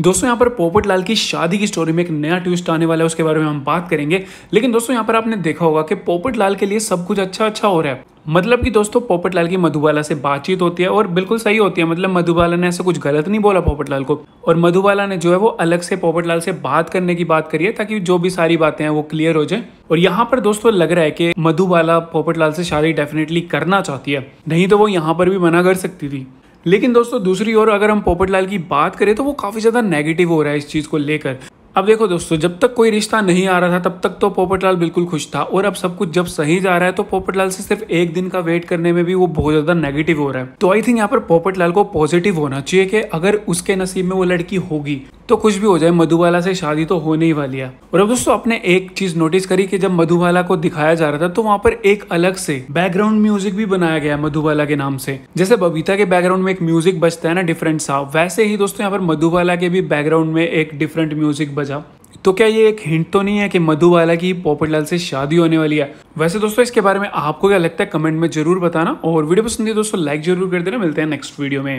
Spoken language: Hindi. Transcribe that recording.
दोस्तों यहाँ पर पोपट लाल की शादी की स्टोरी में एक नया ट्विस्ट आने वाला है उसके बारे में हम बात करेंगे लेकिन दोस्तों यहाँ पर आपने देखा होगा कि पोपट लाल के लिए सब कुछ अच्छा अच्छा हो रहा है मतलब कि दोस्तों पोपट लाल की मधुबाला से बातचीत होती है और बिल्कुल सही होती है मतलब मधुबाला ने ऐसा कुछ गलत नहीं बोला पोपट लाल को और मधुबाला ने जो है वो अलग से पोपट लाल से बात करने की बात करी है ताकि जो भी सारी बातें हैं वो क्लियर हो जाए और यहाँ पर दोस्तों लग रहा है कि मधुबाला पोपट लाल से शादी डेफिनेटली करना चाहती है नहीं तो वो यहाँ पर भी मना कर सकती थी लेकिन दोस्तों दूसरी ओर अगर हम पोपट लाल की बात करें तो वो काफ़ी ज़्यादा नेगेटिव हो रहा है इस चीज़ को लेकर अब देखो दोस्तों जब तक कोई रिश्ता नहीं आ रहा था तब तक तो पोपटलाल बिल्कुल खुश था और अब सब कुछ जब सही जा रहा है तो पोपटलाल से सिर्फ एक दिन का वेट करने में भी वो बहुत ज्यादा नेगेटिव हो रहा है तो आई थिंक यहाँ पर पोपटलाल को पॉजिटिव होना चाहिए कि अगर उसके नसीब में वो लड़की होगी तो कुछ भी हो जाए मधुबाला से शादी तो होने ही वाली है और अब दोस्तों आपने एक चीज नोटिस करी कि जब मधुबाला को दिखाया जा रहा था तो वहाँ पर एक अलग से बैकग्राउंड म्यूजिक भी बनाया गया मधुबाला के नाम से जैसे बबीता के बैकग्राउंड में एक म्यूजिक बजता है ना डिफरेंट सा वैसे ही दोस्तों यहाँ पर मधुबाला के भी बैकग्राउंड में एक डिफरेंट म्यूजिक बजा तो क्या ये एक हिंट तो नहीं है कि मधुबाला की पोपटलाल से शादी होने वाली है वैसे दोस्तों इसके बारे में आपको क्या लगता है कमेंट में जरूर बताना और वीडियो पसंद है तो दोस्तों लाइक जरूर कर देना मिलते हैं नेक्स्ट वीडियो में